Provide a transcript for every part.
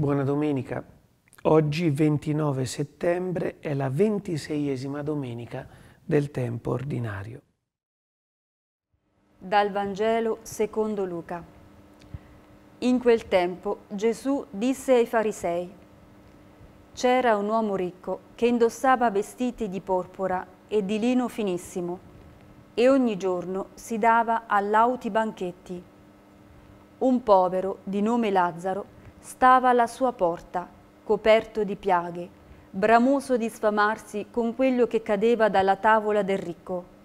Buona domenica. Oggi 29 settembre è la ventiseiesima domenica del tempo ordinario. Dal Vangelo secondo Luca. In quel tempo Gesù disse ai farisei, c'era un uomo ricco che indossava vestiti di porpora e di lino finissimo e ogni giorno si dava a lauti banchetti. Un povero di nome Lazzaro stava alla sua porta, coperto di piaghe, bramoso di sfamarsi con quello che cadeva dalla tavola del ricco.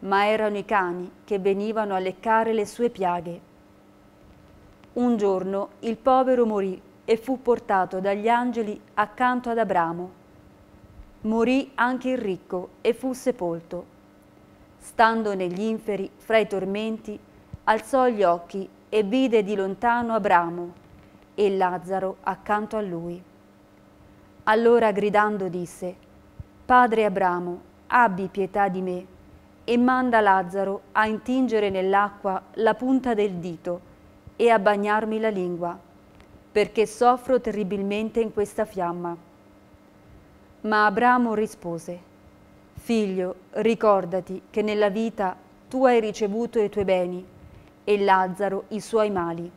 Ma erano i cani che venivano a leccare le sue piaghe. Un giorno il povero morì e fu portato dagli angeli accanto ad Abramo. Morì anche il ricco e fu sepolto. Stando negli inferi, fra i tormenti, alzò gli occhi e vide di lontano Abramo e Lazzaro accanto a lui. Allora gridando disse, Padre Abramo, abbi pietà di me e manda Lazzaro a intingere nell'acqua la punta del dito e a bagnarmi la lingua, perché soffro terribilmente in questa fiamma. Ma Abramo rispose, Figlio, ricordati che nella vita tu hai ricevuto i tuoi beni e Lazzaro i suoi mali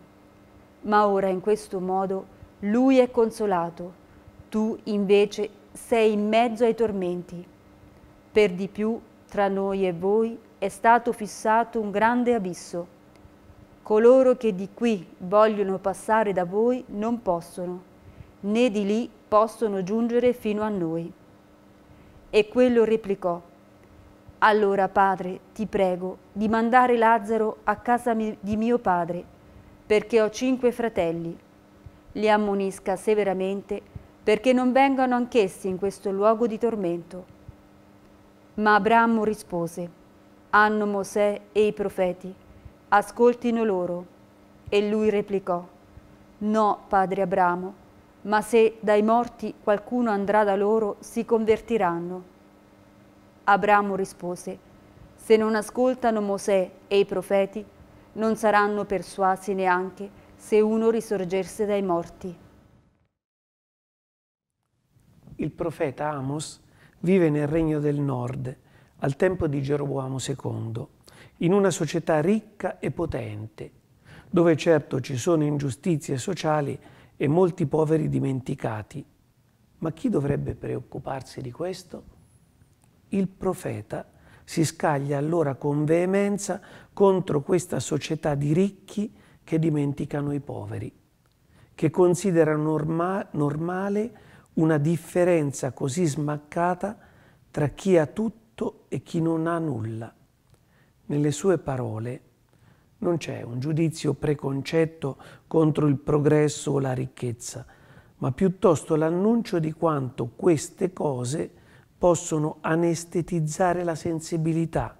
ma ora in questo modo lui è consolato, tu invece sei in mezzo ai tormenti. Per di più, tra noi e voi è stato fissato un grande abisso. Coloro che di qui vogliono passare da voi non possono, né di lì possono giungere fino a noi. E quello replicò, Allora, padre, ti prego di mandare Lazzaro a casa di mio padre perché ho cinque fratelli. Li ammonisca severamente perché non vengano anch'essi in questo luogo di tormento. Ma Abramo rispose, hanno Mosè e i profeti, ascoltino loro. E lui replicò, no, padre Abramo, ma se dai morti qualcuno andrà da loro, si convertiranno. Abramo rispose, se non ascoltano Mosè e i profeti, non saranno persuasi neanche se uno risorgesse dai morti. Il profeta Amos vive nel regno del nord, al tempo di Geroboamo II, in una società ricca e potente, dove certo ci sono ingiustizie sociali e molti poveri dimenticati. Ma chi dovrebbe preoccuparsi di questo? Il profeta Amos si scaglia allora con veemenza contro questa società di ricchi che dimenticano i poveri, che considera norma normale una differenza così smaccata tra chi ha tutto e chi non ha nulla. Nelle sue parole non c'è un giudizio preconcetto contro il progresso o la ricchezza, ma piuttosto l'annuncio di quanto queste cose possono anestetizzare la sensibilità,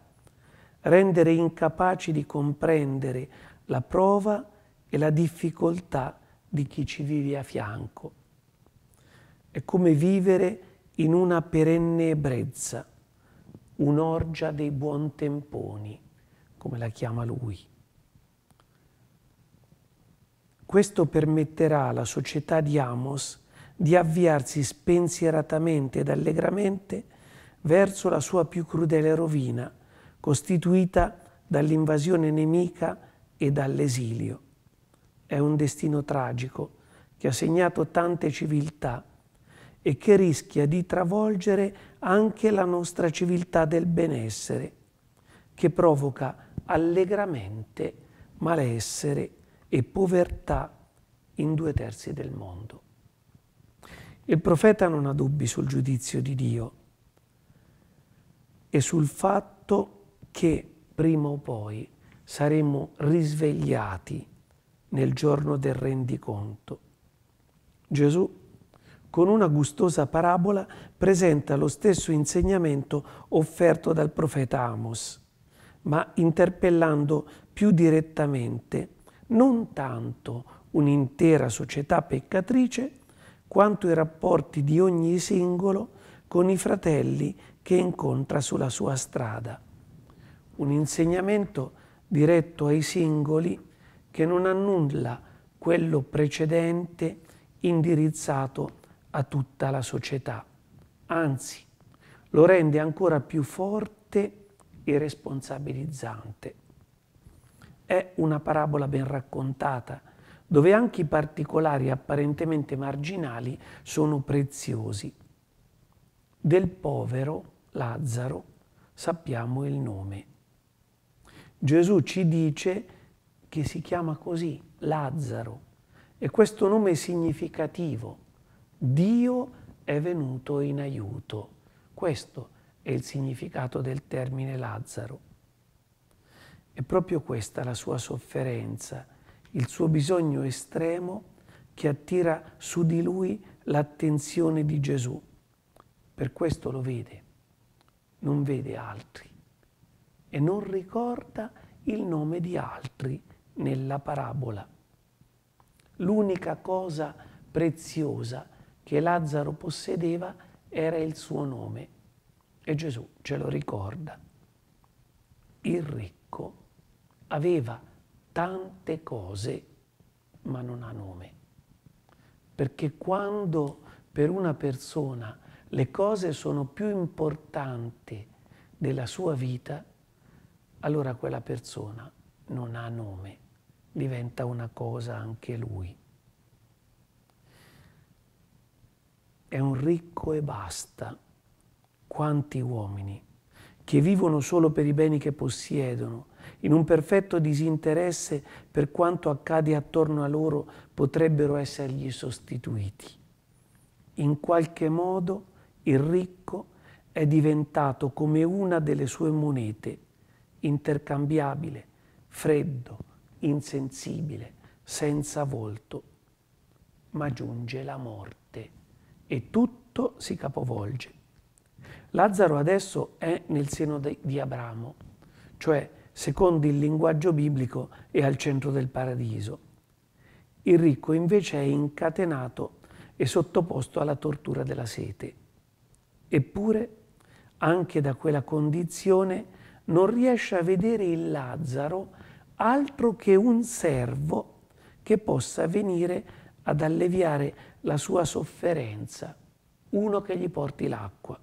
rendere incapaci di comprendere la prova e la difficoltà di chi ci vive a fianco. È come vivere in una perenne ebbrezza, un'orgia dei buon temponi, come la chiama lui. Questo permetterà alla società di Amos di avviarsi spensieratamente ed allegramente verso la sua più crudele rovina, costituita dall'invasione nemica e dall'esilio. È un destino tragico che ha segnato tante civiltà e che rischia di travolgere anche la nostra civiltà del benessere, che provoca allegramente malessere e povertà in due terzi del mondo. Il profeta non ha dubbi sul giudizio di Dio e sul fatto che prima o poi saremo risvegliati nel giorno del rendiconto. Gesù, con una gustosa parabola, presenta lo stesso insegnamento offerto dal profeta Amos, ma interpellando più direttamente non tanto un'intera società peccatrice, quanto i rapporti di ogni singolo con i fratelli che incontra sulla sua strada. Un insegnamento diretto ai singoli che non annulla quello precedente indirizzato a tutta la società, anzi lo rende ancora più forte e responsabilizzante. È una parabola ben raccontata dove anche i particolari apparentemente marginali sono preziosi. Del povero Lazzaro sappiamo il nome. Gesù ci dice che si chiama così, Lazzaro, e questo nome è significativo. Dio è venuto in aiuto. Questo è il significato del termine Lazzaro. È proprio questa la sua sofferenza, il suo bisogno estremo che attira su di lui l'attenzione di Gesù. Per questo lo vede, non vede altri e non ricorda il nome di altri nella parabola. L'unica cosa preziosa che Lazzaro possedeva era il suo nome e Gesù ce lo ricorda. Il ricco aveva tante cose, ma non ha nome. Perché quando per una persona le cose sono più importanti della sua vita, allora quella persona non ha nome, diventa una cosa anche lui. È un ricco e basta. Quanti uomini che vivono solo per i beni che possiedono, in un perfetto disinteresse per quanto accade attorno a loro, potrebbero essergli sostituiti. In qualche modo il ricco è diventato come una delle sue monete, intercambiabile, freddo, insensibile, senza volto. Ma giunge la morte e tutto si capovolge. Lazzaro adesso è nel seno di Abramo, cioè secondo il linguaggio biblico, è al centro del paradiso. Il ricco invece è incatenato e sottoposto alla tortura della sete. Eppure, anche da quella condizione, non riesce a vedere il Lazzaro altro che un servo che possa venire ad alleviare la sua sofferenza, uno che gli porti l'acqua.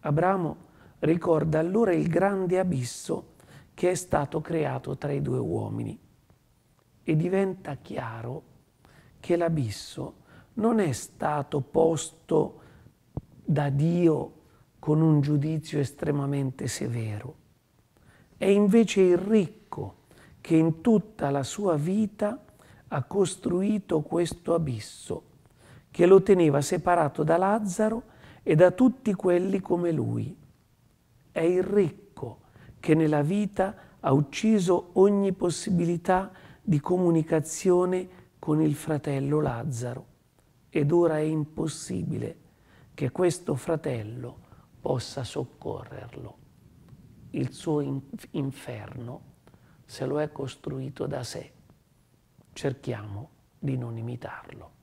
Abramo ricorda allora il grande abisso che è stato creato tra i due uomini. E diventa chiaro che l'abisso non è stato posto da Dio con un giudizio estremamente severo. È invece il ricco che in tutta la sua vita ha costruito questo abisso, che lo teneva separato da Lazzaro e da tutti quelli come lui. È il ricco che nella vita ha ucciso ogni possibilità di comunicazione con il fratello Lazzaro. Ed ora è impossibile che questo fratello possa soccorrerlo. Il suo inferno se lo è costruito da sé. Cerchiamo di non imitarlo.